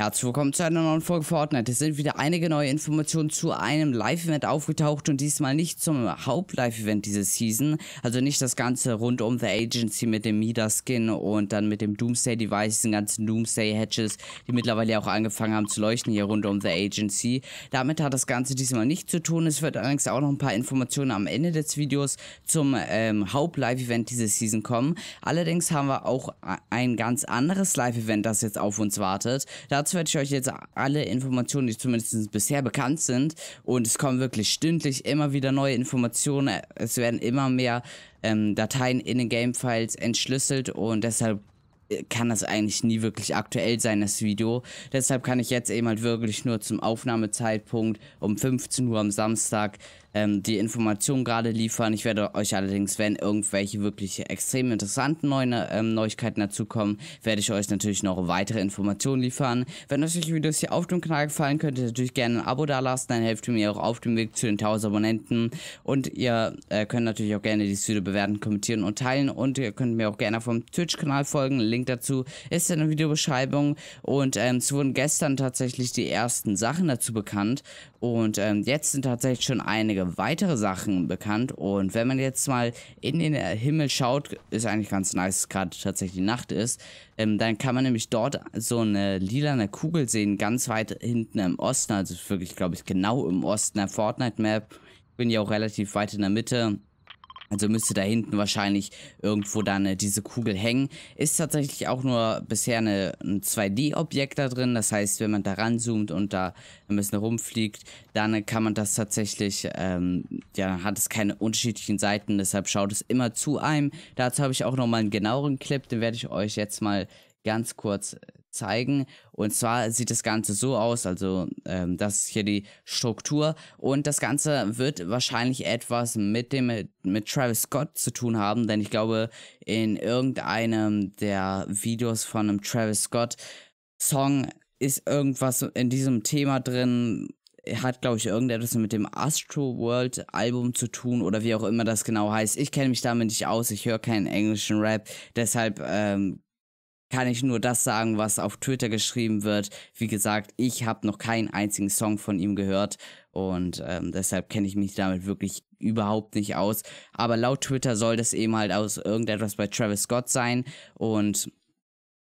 Herzlich willkommen zu einer neuen Folge Fortnite. Es sind wieder einige neue Informationen zu einem Live-Event aufgetaucht und diesmal nicht zum Haupt-Live-Event diese Season. Also nicht das Ganze rund um The Agency mit dem mida skin und dann mit dem Doomsday-Device, den ganzen Doomsday-Hatches, die mittlerweile auch angefangen haben zu leuchten hier rund um The Agency. Damit hat das Ganze diesmal nichts zu tun. Es wird allerdings auch noch ein paar Informationen am Ende des Videos zum ähm, Haupt-Live-Event diese Season kommen. Allerdings haben wir auch ein ganz anderes Live-Event, das jetzt auf uns wartet. Dazu Dazu werde ich euch jetzt alle Informationen, die zumindest bisher bekannt sind. Und es kommen wirklich stündlich immer wieder neue Informationen. Es werden immer mehr ähm, Dateien in den Gamefiles entschlüsselt und deshalb kann das eigentlich nie wirklich aktuell sein, das Video. Deshalb kann ich jetzt eben halt wirklich nur zum Aufnahmezeitpunkt um 15 Uhr am Samstag ähm, die Informationen gerade liefern. Ich werde euch allerdings, wenn irgendwelche wirklich extrem interessanten neuen ähm, Neuigkeiten dazukommen, werde ich euch natürlich noch weitere Informationen liefern. Wenn euch die Videos hier auf dem Kanal gefallen, könnt ihr natürlich gerne ein Abo dalassen, dann helft ihr mir auch auf dem Weg zu den 1000 Abonnenten. Und ihr äh, könnt natürlich auch gerne dieses Video bewerten, kommentieren und teilen. Und ihr könnt mir auch gerne vom Twitch-Kanal folgen. Link Link dazu ist in der Videobeschreibung. Und ähm, es wurden gestern tatsächlich die ersten Sachen dazu bekannt. Und ähm, jetzt sind tatsächlich schon einige weitere Sachen bekannt. Und wenn man jetzt mal in den Himmel schaut, ist eigentlich ganz nice, gerade tatsächlich Nacht ist. Ähm, dann kann man nämlich dort so eine lilane Kugel sehen, ganz weit hinten im Osten. Also wirklich, glaube ich, genau im Osten der Fortnite-Map. Ich Bin ja auch relativ weit in der Mitte. Also müsste da hinten wahrscheinlich irgendwo dann diese Kugel hängen. Ist tatsächlich auch nur bisher eine, ein 2D-Objekt da drin. Das heißt, wenn man da ranzoomt und da ein bisschen rumfliegt, dann kann man das tatsächlich, ähm, ja, hat es keine unterschiedlichen Seiten. Deshalb schaut es immer zu einem. Dazu habe ich auch nochmal einen genaueren Clip. Den werde ich euch jetzt mal ganz kurz zeigen. Und zwar sieht das Ganze so aus, also ähm, das ist hier die Struktur und das Ganze wird wahrscheinlich etwas mit dem mit Travis Scott zu tun haben, denn ich glaube in irgendeinem der Videos von einem Travis Scott Song ist irgendwas in diesem Thema drin, hat, glaube ich, irgendetwas mit dem Astro World Album zu tun oder wie auch immer das genau heißt. Ich kenne mich damit nicht aus, ich höre keinen englischen Rap, deshalb ähm, kann ich nur das sagen, was auf Twitter geschrieben wird. Wie gesagt, ich habe noch keinen einzigen Song von ihm gehört und ähm, deshalb kenne ich mich damit wirklich überhaupt nicht aus. Aber laut Twitter soll das eben halt aus irgendetwas bei Travis Scott sein und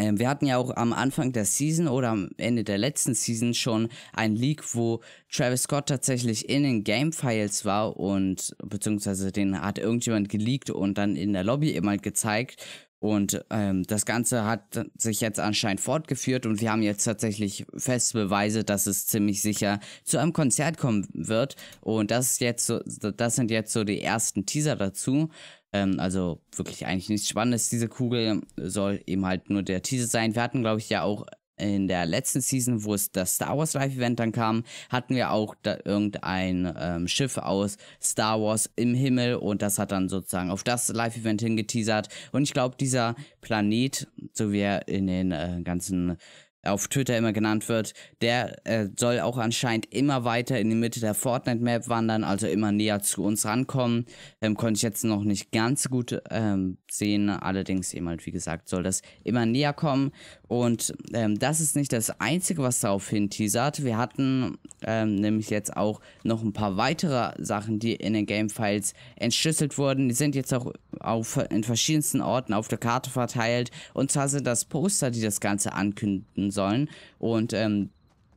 ähm, wir hatten ja auch am Anfang der Season oder am Ende der letzten Season schon ein Leak, wo Travis Scott tatsächlich in den Game Files war und beziehungsweise den hat irgendjemand geleakt und dann in der Lobby eben halt gezeigt und ähm, das Ganze hat sich jetzt anscheinend fortgeführt und wir haben jetzt tatsächlich feste Beweise, dass es ziemlich sicher zu einem Konzert kommen wird. Und das ist jetzt so, das sind jetzt so die ersten Teaser dazu. Ähm, also wirklich eigentlich nichts Spannendes. Diese Kugel soll eben halt nur der Teaser sein. Wir hatten, glaube ich, ja auch in der letzten Season, wo es das Star Wars Live Event dann kam, hatten wir auch da irgendein ähm, Schiff aus Star Wars im Himmel und das hat dann sozusagen auf das Live Event hingeteasert. Und ich glaube, dieser Planet, so wie er in den äh, ganzen auf Twitter immer genannt wird, der äh, soll auch anscheinend immer weiter in die Mitte der Fortnite-Map wandern, also immer näher zu uns rankommen. Ähm, konnte ich jetzt noch nicht ganz gut ähm, sehen, allerdings eben halt, wie gesagt, soll das immer näher kommen. Und ähm, das ist nicht das Einzige, was darauf hinteasert. Wir hatten ähm, nämlich jetzt auch noch ein paar weitere Sachen, die in den Game-Files entschlüsselt wurden. Die sind jetzt auch auf, in verschiedensten Orten auf der Karte verteilt. Und zwar sind das Poster, die das Ganze ankündigen werden sollen. Und ähm,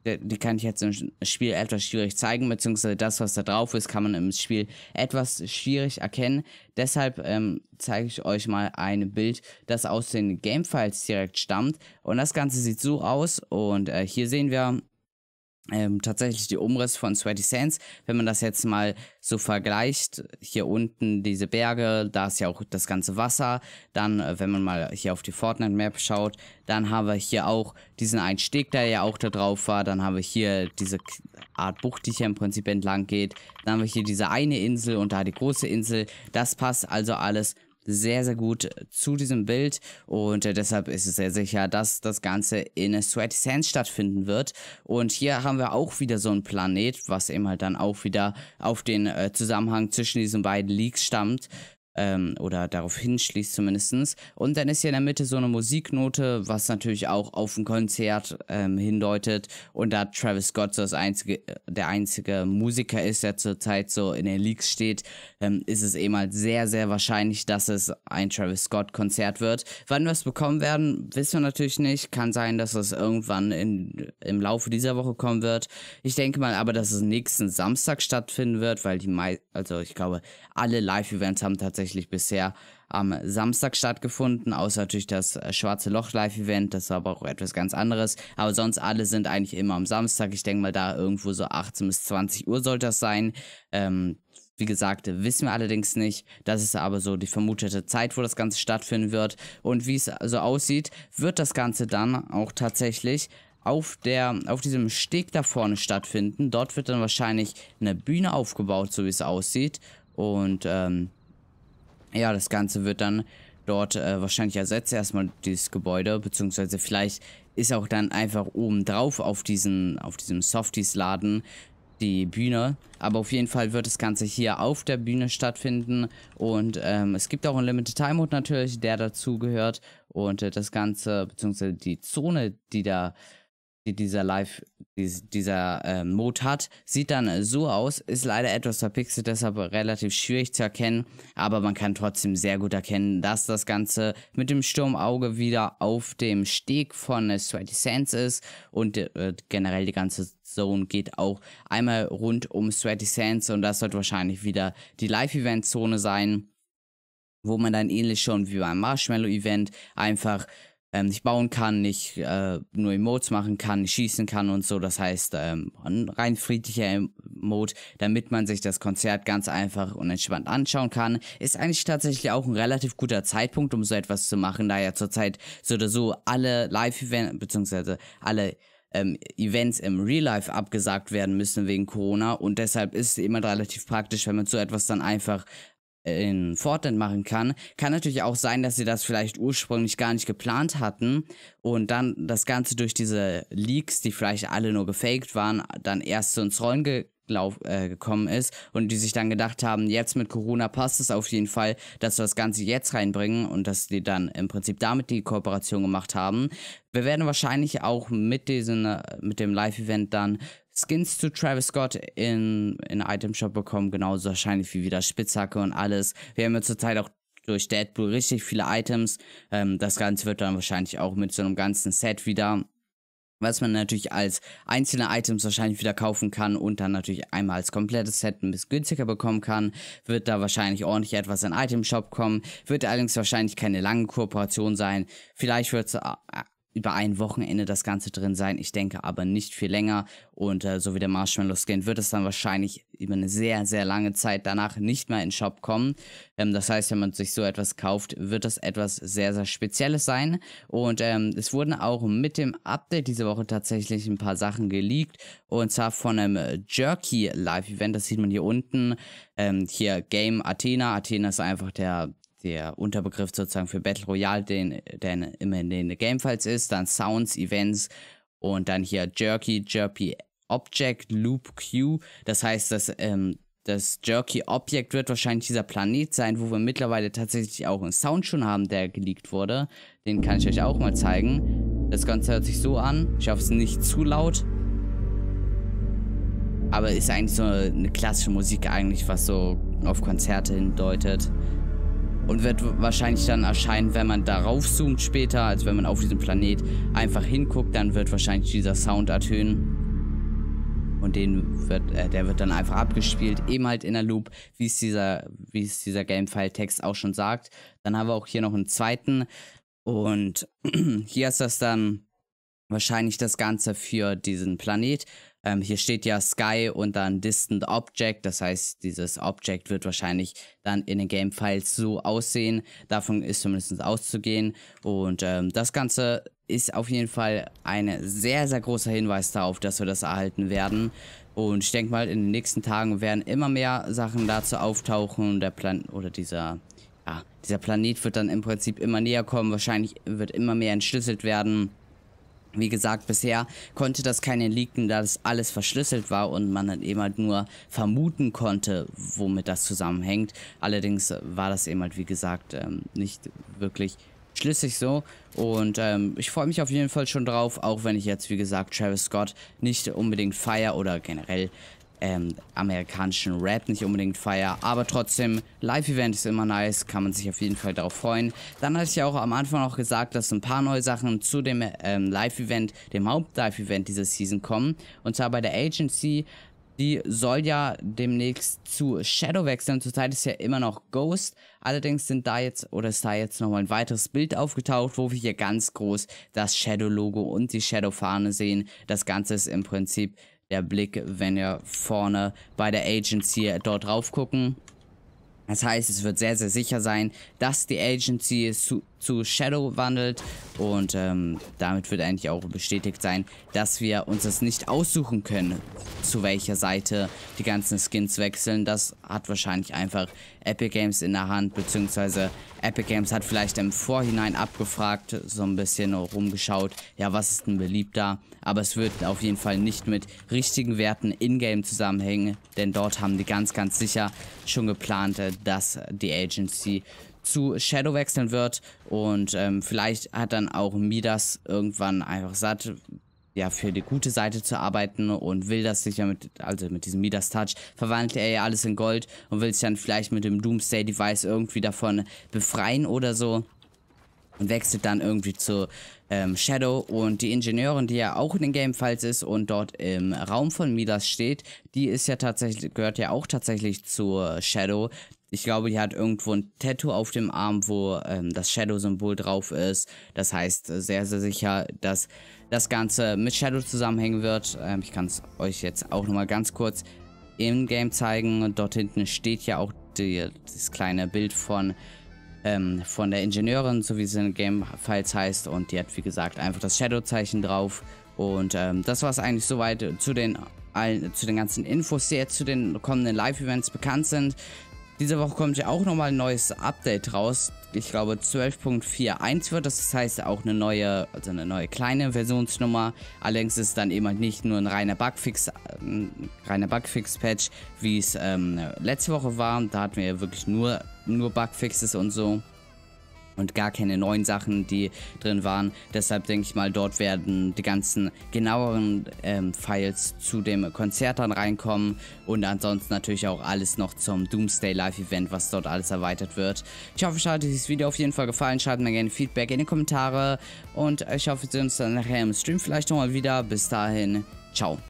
die kann ich jetzt im Spiel etwas schwierig zeigen, beziehungsweise das, was da drauf ist, kann man im Spiel etwas schwierig erkennen. Deshalb ähm, zeige ich euch mal ein Bild, das aus den Gamefiles direkt stammt. Und das Ganze sieht so aus und äh, hier sehen wir ähm, tatsächlich die Umrisse von Sweaty Sands. Wenn man das jetzt mal so vergleicht, hier unten diese Berge, da ist ja auch das ganze Wasser. Dann, äh, wenn man mal hier auf die Fortnite-Map schaut, dann haben wir hier auch diesen einen Steg, der ja auch da drauf war. Dann haben wir hier diese Art Bucht, die hier im Prinzip entlang geht. Dann haben wir hier diese eine Insel und da die große Insel. Das passt also alles sehr, sehr gut äh, zu diesem Bild und äh, deshalb ist es sehr sicher, dass das Ganze in Sweaty Sands stattfinden wird. Und hier haben wir auch wieder so einen Planet, was eben halt dann auch wieder auf den äh, Zusammenhang zwischen diesen beiden Leaks stammt. Ähm, oder darauf hinschließt zumindest. Und dann ist hier in der Mitte so eine Musiknote, was natürlich auch auf ein Konzert ähm, hindeutet. Und da Travis Scott so das einzige, äh, der einzige Musiker ist, der zurzeit so in den Leaks steht, ähm, ist es eben halt sehr, sehr wahrscheinlich, dass es ein Travis Scott-Konzert wird. Wann wir es bekommen werden, wissen wir natürlich nicht. Kann sein, dass es irgendwann in, im Laufe dieser Woche kommen wird. Ich denke mal aber, dass es nächsten Samstag stattfinden wird, weil die meisten, also ich glaube, alle Live-Events haben tatsächlich tatsächlich bisher am Samstag stattgefunden, außer natürlich das äh, Schwarze Loch Live-Event, das war aber auch etwas ganz anderes. Aber sonst alle sind eigentlich immer am Samstag. Ich denke mal, da irgendwo so 18 bis 20 Uhr sollte das sein. Ähm, wie gesagt, wissen wir allerdings nicht. Das ist aber so die vermutete Zeit, wo das Ganze stattfinden wird. Und wie es so aussieht, wird das Ganze dann auch tatsächlich auf, der, auf diesem Steg da vorne stattfinden. Dort wird dann wahrscheinlich eine Bühne aufgebaut, so wie es aussieht. Und ähm, ja, das Ganze wird dann dort äh, wahrscheinlich ersetzt erstmal dieses Gebäude, beziehungsweise vielleicht ist auch dann einfach oben drauf auf, diesen, auf diesem Softies-Laden die Bühne. Aber auf jeden Fall wird das Ganze hier auf der Bühne stattfinden. Und ähm, es gibt auch einen Limited Time Mode natürlich, der dazu gehört. Und äh, das Ganze, beziehungsweise die Zone, die da die dieser Live, dieser äh, Mode hat. Sieht dann äh, so aus, ist leider etwas verpixelt, deshalb relativ schwierig zu erkennen, aber man kann trotzdem sehr gut erkennen, dass das Ganze mit dem Sturmauge wieder auf dem Steg von äh, Sweaty Sands ist und äh, generell die ganze Zone geht auch einmal rund um Sweaty Sands und das wird wahrscheinlich wieder die Live-Event-Zone sein, wo man dann ähnlich schon wie beim Marshmallow-Event einfach ähm, nicht bauen kann, nicht äh, nur Emotes machen kann, nicht schießen kann und so. Das heißt, ähm, ein rein friedlicher Mode, damit man sich das Konzert ganz einfach und entspannt anschauen kann. Ist eigentlich tatsächlich auch ein relativ guter Zeitpunkt, um so etwas zu machen, da ja zurzeit so oder so alle Live-Events, beziehungsweise alle ähm, Events im Real Life abgesagt werden müssen wegen Corona und deshalb ist es immer relativ praktisch, wenn man so etwas dann einfach in Fortnite machen kann. Kann natürlich auch sein, dass sie das vielleicht ursprünglich gar nicht geplant hatten und dann das Ganze durch diese Leaks, die vielleicht alle nur gefaked waren, dann erst so ins Rollen ge äh, gekommen ist und die sich dann gedacht haben, jetzt mit Corona passt es auf jeden Fall, dass wir das Ganze jetzt reinbringen und dass die dann im Prinzip damit die Kooperation gemacht haben. Wir werden wahrscheinlich auch mit, diesen, äh, mit dem Live-Event dann Skins zu Travis Scott in, in Item Shop bekommen, genauso wahrscheinlich wie wieder Spitzhacke und alles. Wir haben ja zurzeit auch durch Deadpool richtig viele Items. Ähm, das Ganze wird dann wahrscheinlich auch mit so einem ganzen Set wieder, was man natürlich als einzelne Items wahrscheinlich wieder kaufen kann und dann natürlich einmal als komplettes Set ein bisschen günstiger bekommen kann, wird da wahrscheinlich ordentlich etwas in Item Shop kommen, wird allerdings wahrscheinlich keine lange Kooperation sein. Vielleicht wird es über ein Wochenende das Ganze drin sein. Ich denke aber nicht viel länger. Und äh, so wie der Marshmallow Skin wird es dann wahrscheinlich über eine sehr, sehr lange Zeit danach nicht mehr in den Shop kommen. Ähm, das heißt, wenn man sich so etwas kauft, wird das etwas sehr, sehr Spezielles sein. Und ähm, es wurden auch mit dem Update diese Woche tatsächlich ein paar Sachen geleakt. Und zwar von einem äh, Jerky Live Event. Das sieht man hier unten. Ähm, hier Game Athena. Athena ist einfach der der Unterbegriff sozusagen für Battle Royale, den, der immer in den Gamefiles ist, dann Sounds, Events und dann hier Jerky, Jerky Object, Loop Q. Das heißt, dass ähm, das Jerky Object wird wahrscheinlich dieser Planet sein, wo wir mittlerweile tatsächlich auch einen Sound schon haben, der geleakt wurde. Den kann ich euch auch mal zeigen. Das Ganze hört sich so an. Ich hoffe, es ist nicht zu laut. Aber ist eigentlich so eine klassische Musik eigentlich, was so auf Konzerte hindeutet und wird wahrscheinlich dann erscheinen, wenn man darauf zoomt später, also wenn man auf diesem Planet einfach hinguckt, dann wird wahrscheinlich dieser Sound ertönen. Und den wird, äh, der wird dann einfach abgespielt, eben halt in der Loop, wie es dieser, wie es dieser Gamefile-Text auch schon sagt. Dann haben wir auch hier noch einen zweiten. Und hier ist das dann wahrscheinlich das Ganze für diesen Planet. Ähm, hier steht ja Sky und dann Distant Object. Das heißt, dieses Object wird wahrscheinlich dann in den Game-Files so aussehen. Davon ist zumindest auszugehen. Und ähm, das Ganze ist auf jeden Fall ein sehr, sehr großer Hinweis darauf, dass wir das erhalten werden. Und ich denke mal, in den nächsten Tagen werden immer mehr Sachen dazu auftauchen. Der Plan oder dieser ja, dieser Planet wird dann im Prinzip immer näher kommen, wahrscheinlich wird immer mehr entschlüsselt werden. Wie gesagt, bisher konnte das keine leaken, da das alles verschlüsselt war und man dann eben halt nur vermuten konnte, womit das zusammenhängt. Allerdings war das eben halt, wie gesagt, ähm, nicht wirklich schlüssig so. Und ähm, ich freue mich auf jeden Fall schon drauf, auch wenn ich jetzt, wie gesagt, Travis Scott nicht unbedingt feier oder generell ähm, amerikanischen Rap nicht unbedingt feier. Aber trotzdem, Live-Event ist immer nice, kann man sich auf jeden Fall darauf freuen. Dann hatte ich ja auch am Anfang auch gesagt, dass ein paar neue Sachen zu dem ähm, Live-Event, dem Haupt-Live-Event dieser Season kommen. Und zwar bei der Agency. Die soll ja demnächst zu Shadow wechseln. Zurzeit ist ja immer noch Ghost. Allerdings sind da jetzt, oder ist da jetzt nochmal ein weiteres Bild aufgetaucht, wo wir hier ganz groß das Shadow-Logo und die Shadow-Fahne sehen. Das Ganze ist im Prinzip der Blick, wenn wir vorne bei der Agency dort drauf gucken. Das heißt, es wird sehr, sehr sicher sein, dass die Agency zu zu Shadow wandelt. Und ähm, damit wird eigentlich auch bestätigt sein, dass wir uns das nicht aussuchen können, zu welcher Seite die ganzen Skins wechseln. Das hat wahrscheinlich einfach Epic Games in der Hand, beziehungsweise Epic Games hat vielleicht im Vorhinein abgefragt, so ein bisschen rumgeschaut, ja, was ist denn beliebter? Aber es wird auf jeden Fall nicht mit richtigen Werten in-game zusammenhängen, denn dort haben die ganz, ganz sicher schon geplant, äh, dass die Agency zu Shadow wechseln wird. Und ähm, vielleicht hat dann auch Midas irgendwann einfach satt, ja, für die gute Seite zu arbeiten und will das sicher mit, also mit diesem Midas Touch, verwandelt er ja alles in Gold und will sich dann vielleicht mit dem Doomsday Device irgendwie davon befreien oder so. Und wechselt dann irgendwie zu ähm, Shadow und die Ingenieurin, die ja auch in den Gamefiles ist und dort im Raum von Midas steht, die ist ja tatsächlich, gehört ja auch tatsächlich zu Shadow, ich glaube, die hat irgendwo ein Tattoo auf dem Arm, wo ähm, das Shadow-Symbol drauf ist. Das heißt äh, sehr, sehr sicher, dass das Ganze mit Shadow zusammenhängen wird. Ähm, ich kann es euch jetzt auch nochmal ganz kurz im Game zeigen. Dort hinten steht ja auch die, das kleine Bild von, ähm, von der Ingenieurin, so wie sie in Game-Files heißt. Und die hat, wie gesagt, einfach das Shadow-Zeichen drauf. Und ähm, das war es eigentlich soweit zu den, all, zu den ganzen Infos, die jetzt zu den kommenden Live-Events bekannt sind. Diese Woche kommt ja auch nochmal ein neues Update raus. Ich glaube 12.41 wird das. Das heißt auch eine neue, also eine neue kleine Versionsnummer. Allerdings ist es dann eben halt nicht nur ein reiner Bugfix, ein äh, reiner Bugfix-Patch, wie es ähm, letzte Woche war. Da hatten wir ja wirklich nur, nur Bugfixes und so und gar keine neuen Sachen, die drin waren. Deshalb denke ich mal, dort werden die ganzen genaueren ähm, Files zu dem Konzert dann reinkommen und ansonsten natürlich auch alles noch zum Doomsday Live Event, was dort alles erweitert wird. Ich hoffe, euch hat dieses Video auf jeden Fall gefallen. Schreibt mir gerne Feedback in die Kommentare und ich hoffe, wir sehen uns dann nachher im Stream vielleicht nochmal wieder. Bis dahin, ciao.